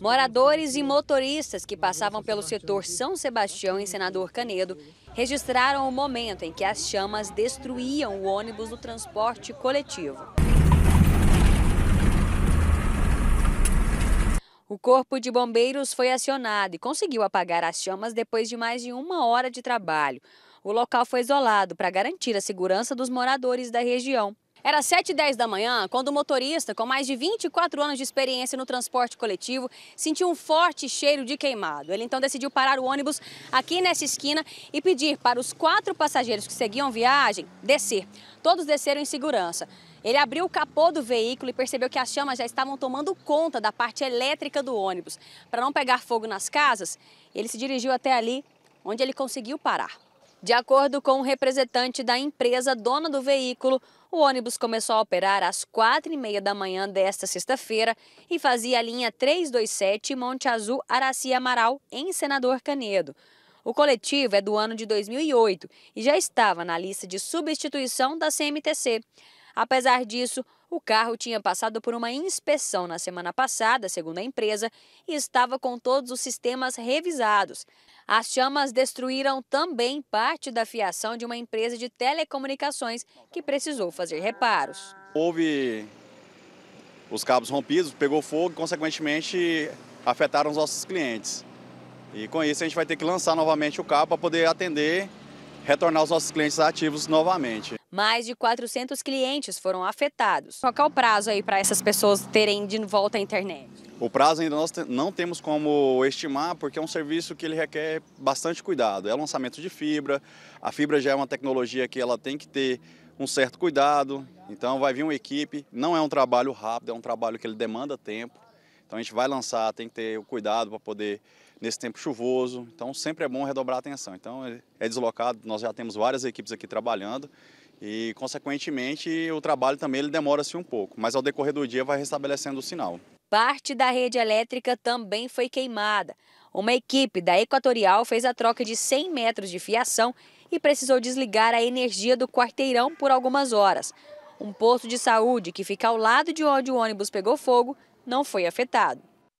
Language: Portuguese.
Moradores e motoristas que passavam pelo setor São Sebastião em Senador Canedo registraram o momento em que as chamas destruíam o ônibus do transporte coletivo. O corpo de bombeiros foi acionado e conseguiu apagar as chamas depois de mais de uma hora de trabalho. O local foi isolado para garantir a segurança dos moradores da região. Era 7 e 10 da manhã quando o motorista, com mais de 24 anos de experiência no transporte coletivo, sentiu um forte cheiro de queimado. Ele então decidiu parar o ônibus aqui nessa esquina e pedir para os quatro passageiros que seguiam viagem descer. Todos desceram em segurança. Ele abriu o capô do veículo e percebeu que as chamas já estavam tomando conta da parte elétrica do ônibus. Para não pegar fogo nas casas, ele se dirigiu até ali, onde ele conseguiu parar. De acordo com o um representante da empresa dona do veículo, o ônibus começou a operar às 4h30 da manhã desta sexta-feira e fazia a linha 327 Monte Azul Araci Amaral, em Senador Canedo. O coletivo é do ano de 2008 e já estava na lista de substituição da CMTC. Apesar disso, o carro tinha passado por uma inspeção na semana passada, segundo a empresa, e estava com todos os sistemas revisados. As chamas destruíram também parte da fiação de uma empresa de telecomunicações que precisou fazer reparos. Houve os cabos rompidos, pegou fogo e, consequentemente, afetaram os nossos clientes. E com isso a gente vai ter que lançar novamente o carro para poder atender, retornar os nossos clientes ativos novamente. Mais de 400 clientes foram afetados. Qual é o prazo aí para essas pessoas terem de volta a internet? O prazo ainda nós não temos como estimar, porque é um serviço que ele requer bastante cuidado. É lançamento de fibra, a fibra já é uma tecnologia que ela tem que ter um certo cuidado, então vai vir uma equipe, não é um trabalho rápido, é um trabalho que ele demanda tempo. Então a gente vai lançar, tem que ter o cuidado para poder nesse tempo chuvoso. Então sempre é bom redobrar a atenção. Então é, é deslocado, nós já temos várias equipes aqui trabalhando e consequentemente o trabalho também ele demora-se um pouco, mas ao decorrer do dia vai restabelecendo o sinal. Parte da rede elétrica também foi queimada. Uma equipe da Equatorial fez a troca de 100 metros de fiação e precisou desligar a energia do quarteirão por algumas horas. Um posto de saúde que fica ao lado de onde o ônibus pegou fogo não foi afetado.